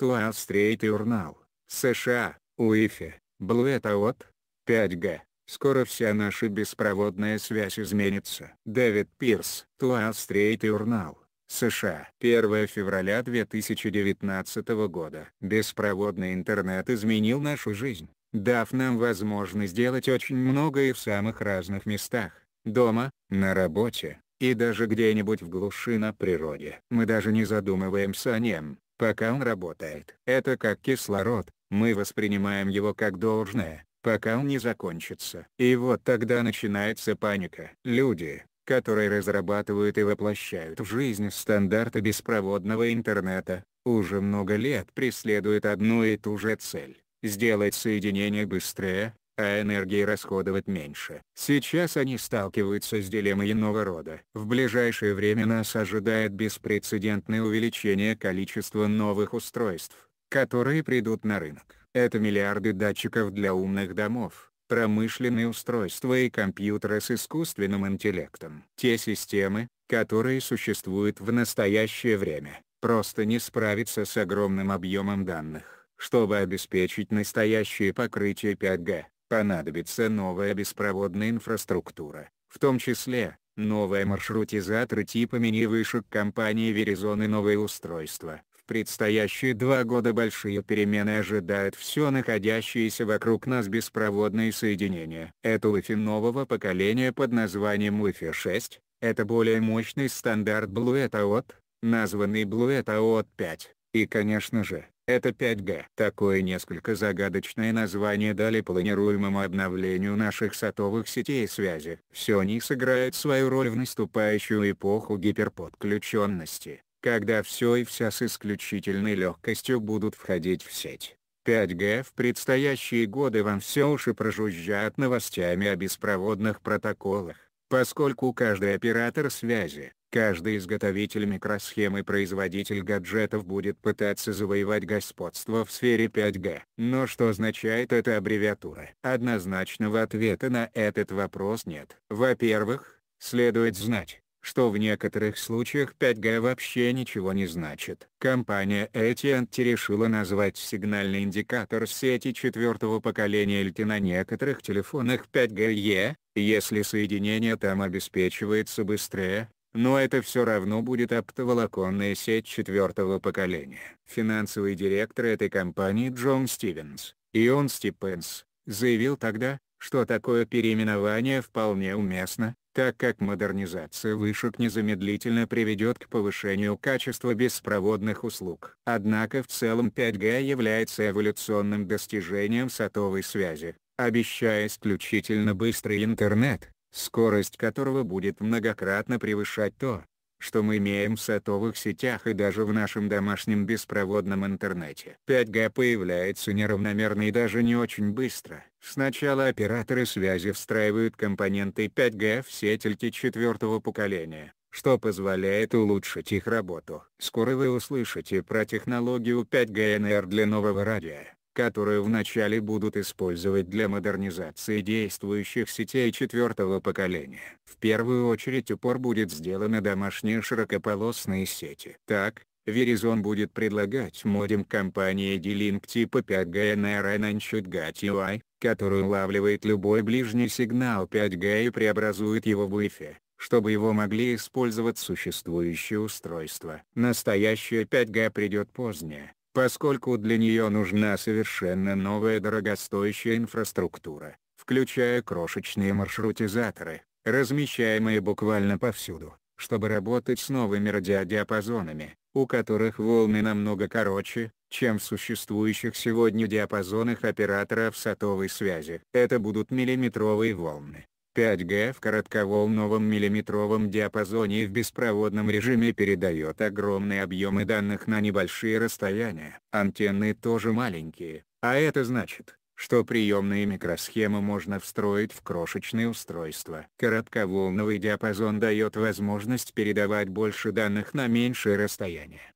и Урнал, США, УИФИ, Блуэтаот, 5Г. Скоро вся наша беспроводная связь изменится. Дэвид Пирс, и Урнал, США. 1 февраля 2019 года. Беспроводный интернет изменил нашу жизнь, дав нам возможность делать очень многое в самых разных местах. Дома, на работе, и даже где-нибудь в глуши на природе. Мы даже не задумываемся о нем пока он работает. Это как кислород, мы воспринимаем его как должное, пока он не закончится. И вот тогда начинается паника. Люди, которые разрабатывают и воплощают в жизнь стандарты беспроводного интернета, уже много лет преследуют одну и ту же цель – сделать соединение быстрее, а энергии расходовать меньше. Сейчас они сталкиваются с дилеммой иного рода. В ближайшее время нас ожидает беспрецедентное увеличение количества новых устройств, которые придут на рынок. Это миллиарды датчиков для умных домов, промышленные устройства и компьютеры с искусственным интеллектом. Те системы, которые существуют в настоящее время, просто не справятся с огромным объемом данных чтобы обеспечить настоящее покрытие 5G понадобится новая беспроводная инфраструктура, в том числе, новые маршрутизаторы типа мини-вышек компании Verizon и новые устройства. В предстоящие два года большие перемены ожидают все находящиеся вокруг нас беспроводные соединения. Это Wi-Fi нового поколения под названием Wi-Fi 6, это более мощный стандарт Blue Ethernet, названный Blue Ethernet 5, и конечно же, это 5G. Такое несколько загадочное название дали планируемому обновлению наших сотовых сетей связи. Все они сыграют свою роль в наступающую эпоху гиперподключенности, когда все и вся с исключительной легкостью будут входить в сеть. 5G в предстоящие годы вам все уши прожужжат новостями о беспроводных протоколах, поскольку каждый оператор связи, Каждый изготовитель микросхем и производитель гаджетов будет пытаться завоевать господство в сфере 5G. Но что означает эта аббревиатура? Однозначного ответа на этот вопрос нет. Во-первых, следует знать, что в некоторых случаях 5G вообще ничего не значит. Компания AT&T решила назвать сигнальный индикатор сети четвертого поколения LTE на некоторых телефонах 5G если соединение там обеспечивается быстрее, но это все равно будет оптоволоконная сеть четвертого поколения. Финансовый директор этой компании Джон Стивенс, и он Стипенс, заявил тогда, что такое переименование вполне уместно, так как модернизация вышек незамедлительно приведет к повышению качества беспроводных услуг. Однако в целом 5G является эволюционным достижением сотовой связи, обещая исключительно быстрый интернет, скорость которого будет многократно превышать то, что мы имеем в сотовых сетях и даже в нашем домашнем беспроводном интернете. 5G появляется неравномерно и даже не очень быстро. Сначала операторы связи встраивают компоненты 5G в сетельки четвертого поколения, что позволяет улучшить их работу. Скоро вы услышите про технологию 5 g NR для нового радио которую вначале будут использовать для модернизации действующих сетей четвертого поколения. В первую очередь упор будет сделан на домашние широкополосные сети. Так, Verizon будет предлагать модем компании D-Link типа 5G NRN Anchut UI, который улавливает любой ближний сигнал 5G и преобразует его в Wi-Fi чтобы его могли использовать существующие устройства. Настоящее 5G придет позднее, поскольку для нее нужна совершенно новая дорогостоящая инфраструктура, включая крошечные маршрутизаторы, размещаемые буквально повсюду, чтобы работать с новыми радиодиапазонами, у которых волны намного короче, чем в существующих сегодня диапазонах операторов сотовой связи. Это будут миллиметровые волны, 5G в коротковолновом миллиметровом диапазоне и в беспроводном режиме передает огромные объемы данных на небольшие расстояния. Антенны тоже маленькие, а это значит, что приемные микросхемы можно встроить в крошечные устройства. Коротковолновый диапазон дает возможность передавать больше данных на меньшее расстояние.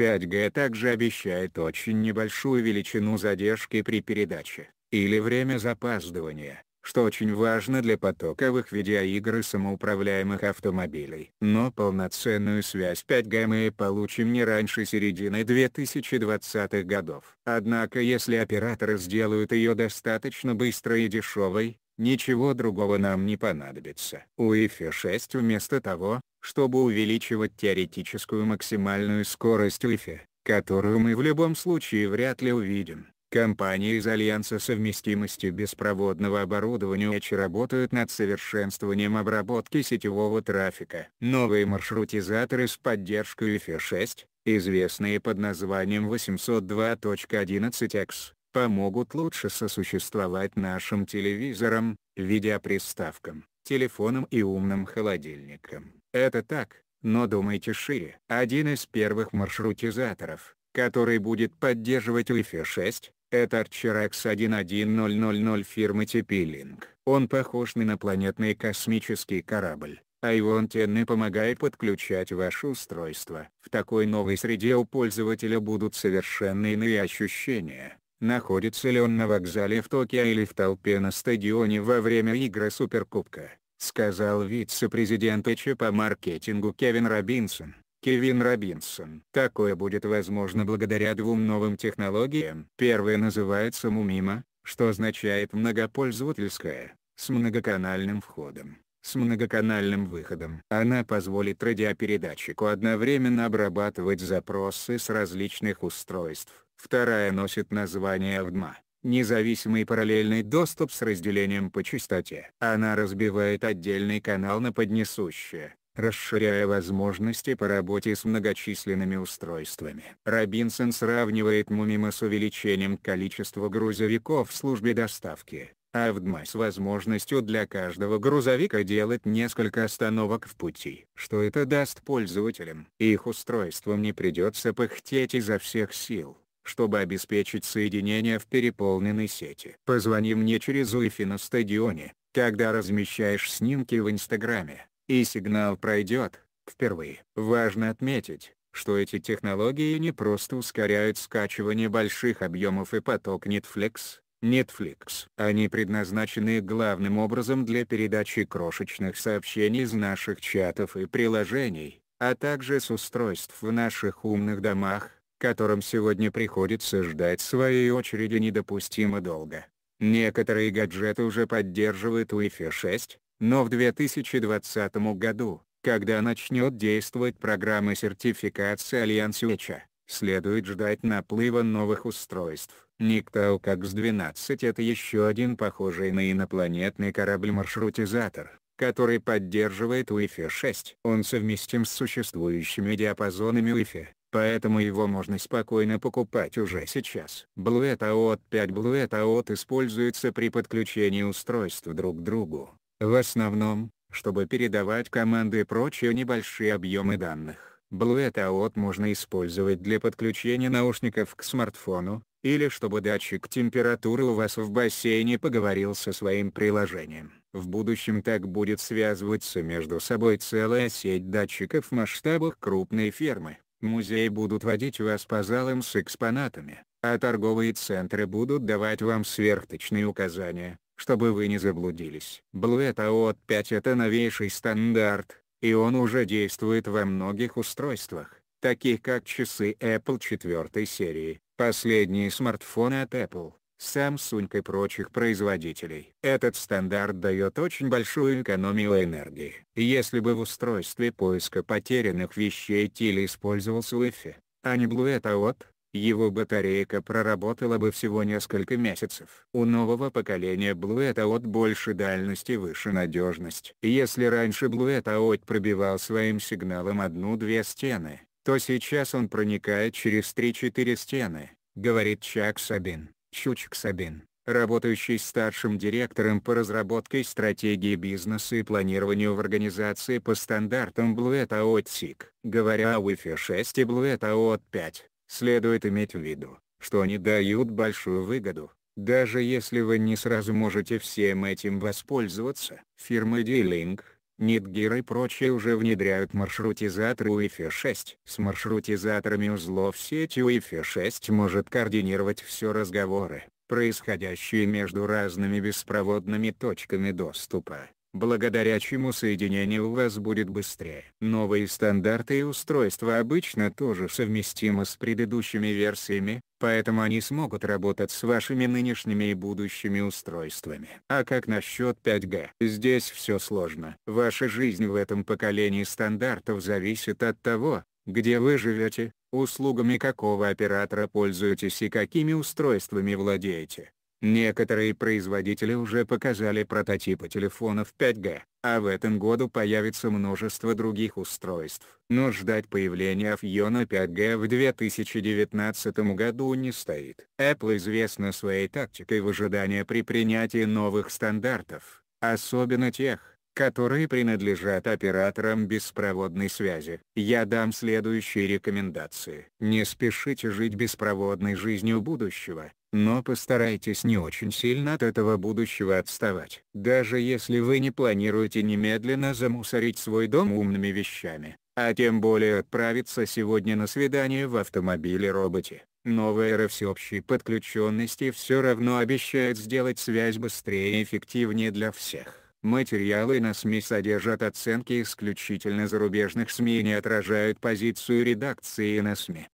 5G также обещает очень небольшую величину задержки при передаче, или время запаздывания, что очень важно для потоковых видеоигр и самоуправляемых автомобилей. Но полноценную связь 5G мы получим не раньше середины 2020-х годов. Однако если операторы сделают ее достаточно быстрой и дешевой, ничего другого нам не понадобится. UEFI 6 вместо того, чтобы увеличивать теоретическую максимальную скорость UEFI, которую мы в любом случае вряд ли увидим, Компании из Альянса совместимости беспроводного оборудования Edge работают над совершенствованием обработки сетевого трафика. Новые маршрутизаторы с поддержкой UFI 6, известные под названием 802.11x, помогут лучше сосуществовать нашим телевизорам, видеоприставкам, телефонам и умным холодильникам. Это так, но думайте шире. Один из первых маршрутизаторов, который будет поддерживать Wi-Fi 6, это Арчеракс 11000 фирмы Типилинг. Он похож на инопланетный космический корабль, а его антенны помогают подключать ваше устройство. В такой новой среде у пользователя будут совершенно иные ощущения. Находится ли он на вокзале в Токио или в толпе на стадионе во время игры Суперкубка, сказал вице-президент ЭЧ по маркетингу Кевин Робинсон. Кевин Робинсон. Такое будет возможно благодаря двум новым технологиям. Первая называется Мумима, что означает многопользовательская, с многоканальным входом, с многоканальным выходом. Она позволит радиопередатчику одновременно обрабатывать запросы с различных устройств. Вторая носит название ВДМА, независимый параллельный доступ с разделением по частоте. Она разбивает отдельный канал на поднесущее, расширяя возможности по работе с многочисленными устройствами. Робинсон сравнивает Мумима с увеличением количества грузовиков в службе доставки, а Авдма с возможностью для каждого грузовика делать несколько остановок в пути. Что это даст пользователям? Их устройствам не придется пыхтеть изо всех сил чтобы обеспечить соединение в переполненной сети. Позвони мне через Wi-Fi на стадионе, когда размещаешь снимки в Инстаграме и сигнал пройдет. Впервые. Важно отметить, что эти технологии не просто ускоряют скачивание больших объемов и поток Netflix, Netflix. Они предназначены главным образом для передачи крошечных сообщений из наших чатов и приложений, а также с устройств в наших умных домах, которым сегодня приходится ждать своей очереди недопустимо долго. Некоторые гаджеты уже поддерживают Wi-Fi 6, но в 2020 году, когда начнет действовать программа сертификации Альянсвеча, а, следует ждать наплыва новых устройств. Никтау Какс-12 это еще один похожий на инопланетный корабль-маршрутизатор, который поддерживает Wi-Fi 6. Он совместим с существующими диапазонами Wi-Fi, поэтому его можно спокойно покупать уже сейчас. Blue Out 5 Blue Out используется при подключении устройств друг к другу. В основном, чтобы передавать команды и прочие небольшие объемы данных, Bluetooth можно использовать для подключения наушников к смартфону, или чтобы датчик температуры у вас в бассейне поговорил со своим приложением. В будущем так будет связываться между собой целая сеть датчиков в масштабах крупной фермы. Музеи будут водить вас по залам с экспонатами, а торговые центры будут давать вам сверхточные указания, чтобы вы не заблудились. Blue Out 5 это новейший стандарт, и он уже действует во многих устройствах, таких как часы Apple 4 серии, последние смартфоны от Apple. Samsung и прочих производителей. Этот стандарт дает очень большую экономию энергии. Если бы в устройстве поиска потерянных вещей Тиль использовался Wi-Fi, а не Blue Out, его батарейка проработала бы всего несколько месяцев. У нового поколения Blue Out больше дальности выше надежность. Если раньше Blue Out пробивал своим сигналом одну-две стены, то сейчас он проникает через 3-4 стены, говорит Чак Сабин. Чучк Сабин, работающий старшим директором по разработке стратегии бизнеса и планированию в организации по стандартам Blue Out SIG. Говоря о Wi-Fi 6 и Blue Out 5, Следует иметь в виду, что они дают большую выгоду, даже если вы не сразу можете всем этим воспользоваться. Фирмы D-Link, Netgear и прочие уже внедряют маршрутизатор fi 6. С маршрутизаторами узлов сети Wi-Fi 6 может координировать все разговоры, происходящие между разными беспроводными точками доступа, благодаря чему соединение у вас будет быстрее. Новые стандарты и устройства обычно тоже совместимы с предыдущими версиями, поэтому они смогут работать с вашими нынешними и будущими устройствами. А как насчет 5G? Здесь все сложно. Ваша жизнь в этом поколении стандартов зависит от того, где вы живете, услугами какого оператора пользуетесь и какими устройствами владеете. Некоторые производители уже показали прототипы телефонов 5G, а в этом году появится множество других устройств. Но ждать появления Fiona 5G в 2019 году не стоит. Apple известна своей тактикой в ожидании при принятии новых стандартов, особенно тех, которые принадлежат операторам беспроводной связи. Я дам следующие рекомендации. Не спешите жить беспроводной жизнью будущего, но постарайтесь не очень сильно от этого будущего отставать. Даже если вы не планируете немедленно замусорить свой дом умными вещами, а тем более отправиться сегодня на свидание в автомобиле-роботе, новая эра всеобщей подключенности все равно обещает сделать связь быстрее и эффективнее для всех. Материалы на СМИ содержат оценки исключительно зарубежных СМИ и не отражают позицию редакции на СМИ.